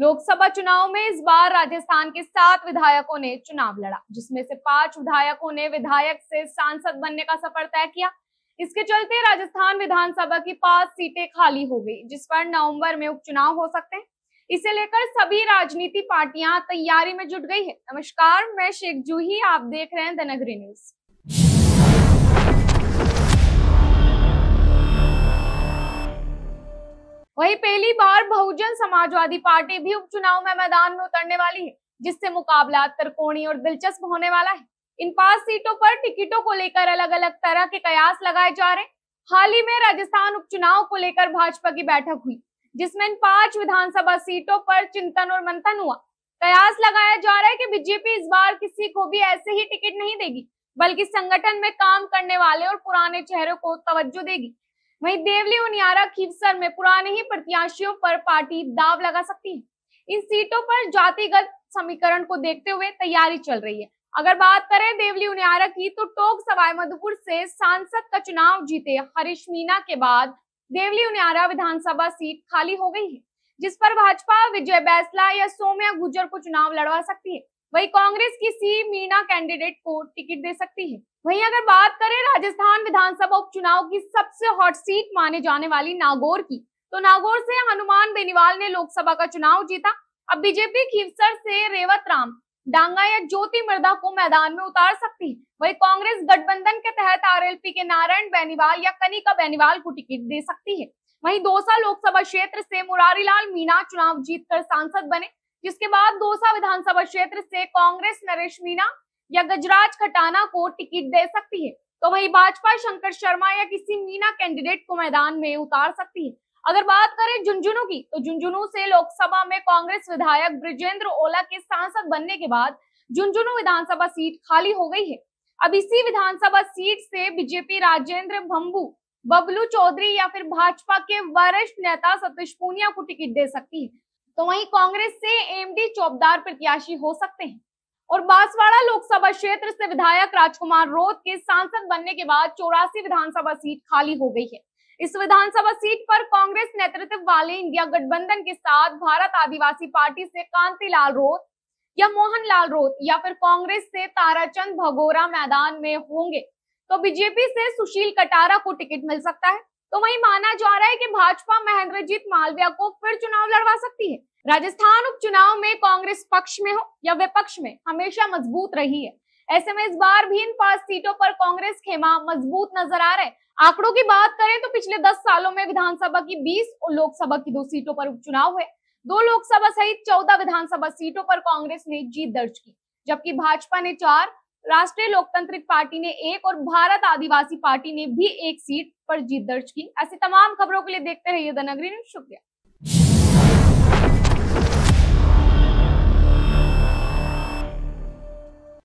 लोकसभा चुनाव में इस बार राजस्थान के सात विधायकों ने चुनाव लड़ा जिसमें से पांच विधायकों ने विधायक से सांसद बनने का सफर तय किया इसके चलते राजस्थान विधानसभा की पांच सीटें खाली हो गई जिस पर नवंबर में उपचुनाव हो सकते हैं इसे लेकर सभी राजनीति पार्टियां तैयारी में जुट गई है नमस्कार मैं शेख जूही आप देख रहे हैं द नगरी न्यूज वहीं पहली बार बहुजन समाजवादी पार्टी भी उपचुनाव में मैदान में उतरने वाली है जिससे मुकाबला त्रिकोणी और दिलचस्प होने वाला है इन पांच सीटों पर टिकटों को लेकर अलग अलग तरह के कयास लगाए जा रहे हाल ही में राजस्थान उपचुनाव को लेकर भाजपा की बैठक हुई जिसमें इन पांच विधानसभा सीटों पर चिंतन और मंथन हुआ कयास लगाया जा रहा है कि बीजेपी इस बार किसी को भी ऐसे ही टिकट नहीं देगी बल्कि संगठन में काम करने वाले और पुराने चेहरों को तवज्जो देगी वहीं देवली उनियारा खीवसर में पुराने ही प्रत्याशियों पर पार्टी दाव लगा सकती है इन सीटों पर जातिगत समीकरण को देखते हुए तैयारी चल रही है अगर बात करें देवली उनियारा की तो टोक सवाई मधुपुर से सांसद का चुनाव जीते हरीश मीना के बाद देवली उनियारा विधानसभा सीट खाली हो गई है जिस पर भाजपा विजय बैसला या सोम्या गुजर को चुनाव लड़वा सकती है वही कांग्रेस की सी मीना कैंडिडेट को टिकट दे सकती है वहीं अगर बात करें राजस्थान विधानसभा उपचुनाव की सबसे हॉट सीट माने जाने वाली नागौर की तो नागौर से हनुमान बेनीवाल ने लोकसभा का चुनाव जीता अब बीजेपी खीवसर से रेवत राम डांगा या ज्योति मृदा को मैदान में उतार सकती है वही कांग्रेस गठबंधन के तहत आरएलपी के नारायण बेनीवाल या कनिका बेनीवाल को टिकट दे सकती है वहीं दोसा लोकसभा क्षेत्र से मुरारीलाल मीणा चुनाव जीतकर सांसद बने जिसके बाद दोसा विधानसभा क्षेत्र से कांग्रेस नरेश मीणा या गजराज खटाना को टिकट दे सकती है तो वही भाजपा शंकर शर्मा या किसी मीना कैंडिडेट को मैदान में उतार सकती है अगर बात करें झुंझुनू की तो झुंझुनू से लोकसभा में कांग्रेस विधायक ब्रिजेंद्र ओला के सांसद बनने के बाद झुंझुनू विधानसभा सीट खाली हो गई है अब इसी विधानसभा सीट से बीजेपी राजेंद्र भंबू बबलू चौधरी या फिर भाजपा के वरिष्ठ नेता सतीश पूनिया को टिकट दे सकती है तो वहीं कांग्रेस से एमडी चौबदार प्रत्याशी हो सकते हैं और बांसवाड़ा लोकसभा क्षेत्र से विधायक राजकुमार रोत के सांसद बनने के बाद चौरासी विधानसभा सीट खाली हो गई है इस विधानसभा सीट पर कांग्रेस नेतृत्व वाले इंडिया गठबंधन के साथ भारत आदिवासी पार्टी से कांतिलाल रोत या मोहनलाल रोत या फिर कांग्रेस से ताराचंद भगोरा मैदान में होंगे तो बीजेपी से सुशील कटारा को टिकट मिल सकता है तो वही माना जा रहा है कि भाजपा महेंद्रजीत मालविया को फिर चुनाव लड़वा सकती है राजस्थान उपचुनाव में कांग्रेस पक्ष में हो या विपक्ष में हमेशा मजबूत रही है ऐसे में इस बार भी इन पांच सीटों पर कांग्रेस खेमा मजबूत नजर आ रहे हैं आंकड़ों की बात करें तो पिछले दस सालों में विधानसभा की बीस और लोकसभा की दो सीटों पर उपचुनाव हुए दो लोकसभा सहित चौदह विधानसभा सीटों पर कांग्रेस ने जीत दर्ज की जबकि भाजपा ने चार राष्ट्रीय लोकतांत्रिक पार्टी ने एक और भारत आदिवासी पार्टी ने भी एक सीट पर जीत दर्ज की ऐसी तमाम खबरों के लिए देखते रहिए द नगरी न्यूज शुक्रिया